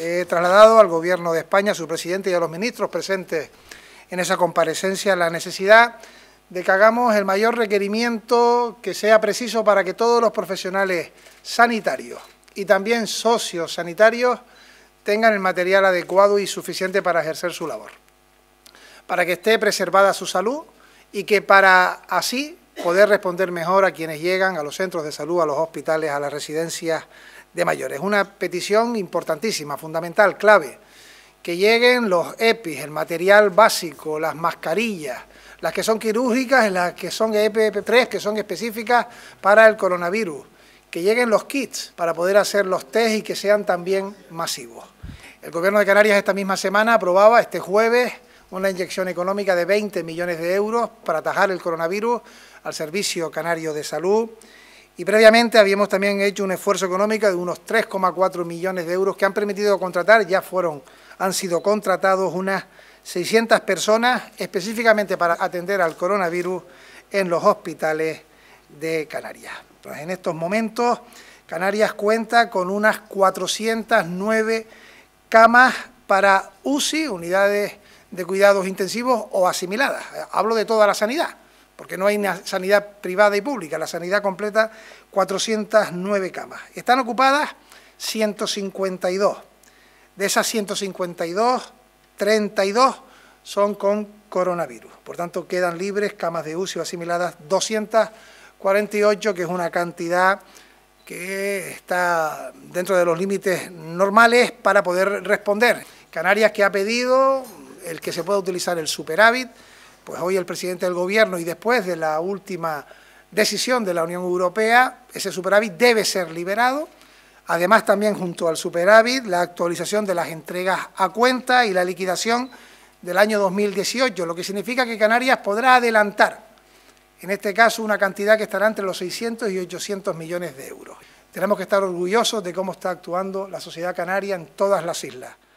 he trasladado al Gobierno de España, a su presidente y a los ministros presentes en esa comparecencia la necesidad de que hagamos el mayor requerimiento que sea preciso para que todos los profesionales sanitarios y también socios sanitarios tengan el material adecuado y suficiente para ejercer su labor, para que esté preservada su salud y que para así poder responder mejor a quienes llegan a los centros de salud, a los hospitales, a las residencias de mayores. Una petición importantísima, fundamental, clave, que lleguen los EPIs, el material básico, las mascarillas, las que son quirúrgicas, las que son EPP3, que son específicas para el coronavirus, que lleguen los kits para poder hacer los test y que sean también masivos. El Gobierno de Canarias esta misma semana aprobaba este jueves una inyección económica de 20 millones de euros para atajar el coronavirus al Servicio Canario de Salud. Y previamente habíamos también hecho un esfuerzo económico de unos 3,4 millones de euros que han permitido contratar, ya fueron, han sido contratados unas 600 personas específicamente para atender al coronavirus en los hospitales de Canarias. en estos momentos, Canarias cuenta con unas 409 camas para UCI, unidades de cuidados intensivos o asimiladas. Hablo de toda la sanidad, porque no hay sanidad privada y pública. La sanidad completa 409 camas. Están ocupadas 152. De esas 152, 32 son con coronavirus. Por tanto, quedan libres camas de uso asimiladas 248, que es una cantidad que está dentro de los límites normales para poder responder. Canarias que ha pedido el que se pueda utilizar el superávit, pues hoy el presidente del Gobierno y después de la última decisión de la Unión Europea, ese superávit debe ser liberado. Además, también junto al superávit, la actualización de las entregas a cuenta y la liquidación del año 2018, lo que significa que Canarias podrá adelantar, en este caso, una cantidad que estará entre los 600 y 800 millones de euros. Tenemos que estar orgullosos de cómo está actuando la sociedad canaria en todas las islas.